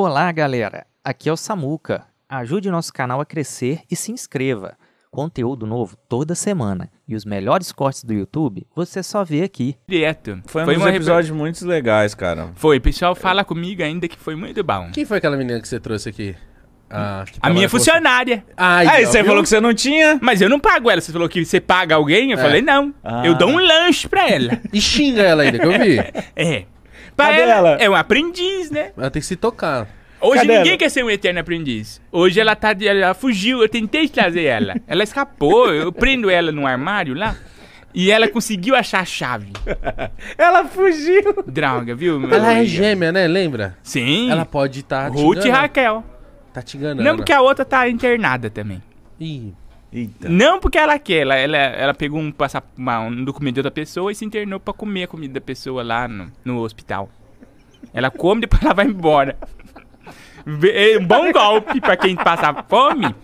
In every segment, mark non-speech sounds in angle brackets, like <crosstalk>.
Olá, galera! Aqui é o Samuca. Ajude nosso canal a crescer e se inscreva. Conteúdo novo toda semana. E os melhores cortes do YouTube você só vê aqui. Direto. Foi, foi um episódio muito legais, cara. Foi. Pessoal, fala comigo ainda que foi muito bom. Quem foi aquela menina que você trouxe aqui? Ah, a minha assim, funcionária. Ah, Ai, Aí é, você viu? falou que você não tinha. Mas eu não pago ela. Você falou que você paga alguém? Eu é. falei, não. Ah. Eu dou ah. um lanche pra ela. E xinga ela ainda, que eu vi. <laughs> é. Pra Cadê ela, ela? É um aprendiz, né? Ela tem que se tocar. Hoje Cadê ninguém ela? quer ser um eterno aprendiz. Hoje ela tá. Ela fugiu, eu tentei trazer ela. <laughs> Ela escapou, eu prendo ela num armário lá. E ela conseguiu achar a chave. <laughs> ela fugiu. Droga, viu? Ela amiga? é gêmea, né? Lembra? Sim. Ela pode estar. Tá Ruth e Raquel. Tá te enganando. Lembro que a outra tá internada também. Ih. Eita. Não porque ela quer, ela, ela, ela pegou um, passa, uma, um documento de outra pessoa e se internou pra comer a comida da pessoa lá no, no hospital. Ela come, <laughs> depois ela vai embora. É um bom golpe pra quem passa fome.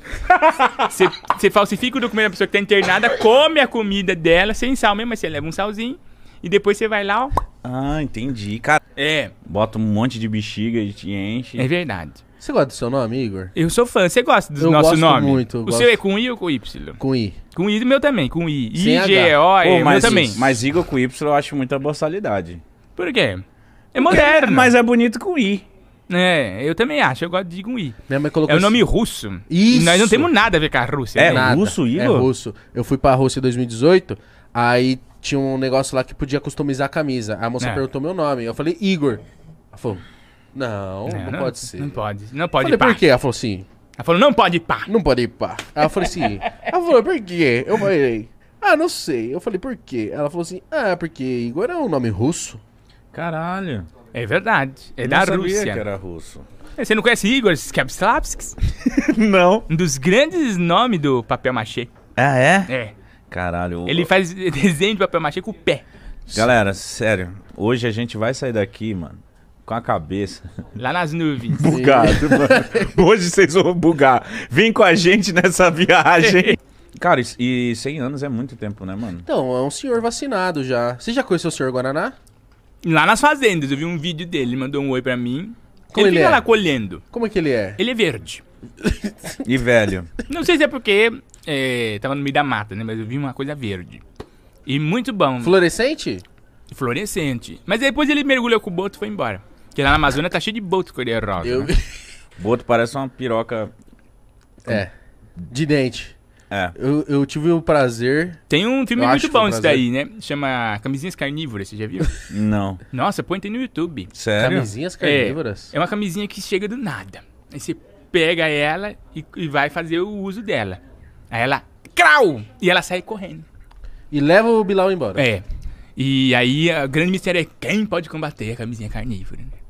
Você falsifica o documento da pessoa que tá internada, come a comida dela sem sal mesmo, mas você leva um salzinho. E depois você vai lá, ó. Ah, entendi. Cara, é. Bota um monte de bexiga e te enche. É verdade. Você gosta do seu nome, Igor? Eu sou fã. Você gosta do eu nosso nome? Muito, eu o gosto muito. O seu é com I ou com Y? Com I. Com I do meu também, com I. I, G, E, O, o meu também. Mas Igor com Y eu acho muita boçalidade. Por quê? É moderno. <laughs> mas é bonito com I. É, eu também acho, eu gosto de com I. Minha mãe colocou é o nome russo. Isso. Nós não temos nada a ver com a Rússia. É né? russo, é Igor? É russo. Eu fui pra Rússia em 2018, aí tinha um negócio lá que podia customizar a camisa. A moça é. perguntou meu nome. Eu falei, Igor. Ela falou, não, é, não, não, pode ser. Não pode. Não pode Falei, pá. por quê? Ela falou assim. Ela falou, não pode pá. Não pode pá. Ela falou assim. <laughs> ela falou, por quê? Eu falei, ah, não sei. Eu falei, por quê? Ela falou assim, ah, é porque Igor é um nome russo. Caralho. É verdade. É Rússia. Eu sabia que era russo. Você não conhece Igor Skapslapskis? <laughs> não. Um dos grandes nomes do papel machê. Ah, é? É. Caralho. Ele faz <laughs> desenho de papel machê com o pé. Galera, sério. Hoje a gente vai sair daqui, mano com a cabeça. Lá nas nuvens. Bugado. <laughs> Hoje vocês vão bugar. Vem com a gente nessa viagem. Cara, e 100 anos é muito tempo, né, mano? Então, é um senhor vacinado já. Você já conheceu o senhor Guaraná? Lá nas fazendas, eu vi um vídeo dele, ele mandou um oi pra mim. Como ele, ele fica é? lá colhendo. Como é que ele é? Ele é verde. <laughs> e velho. Não sei se é porque é, tava no meio da mata, né? Mas eu vi uma coisa verde. E muito bom. Fluorescente? Fluorescente. Mas depois ele mergulhou com o boto e foi embora. Porque lá na Amazônia tá cheio de boto cor de rosa. Né? Eu... Né? <laughs> boto parece uma piroca. É. De dente. É. Eu, eu tive o prazer. Tem um filme muito bom isso daí, né? Chama Camisinhas Carnívoras, você já viu? <laughs> Não. Nossa, põe tem no YouTube. Sério? Camisinhas é. Carnívoras? É, é uma camisinha que chega do nada. Aí você pega ela e, e vai fazer o uso dela. Aí ela. Crau! E ela sai correndo. E leva o Bilal embora. É. E aí, o grande mistério é quem pode combater a camisinha carnívora, né?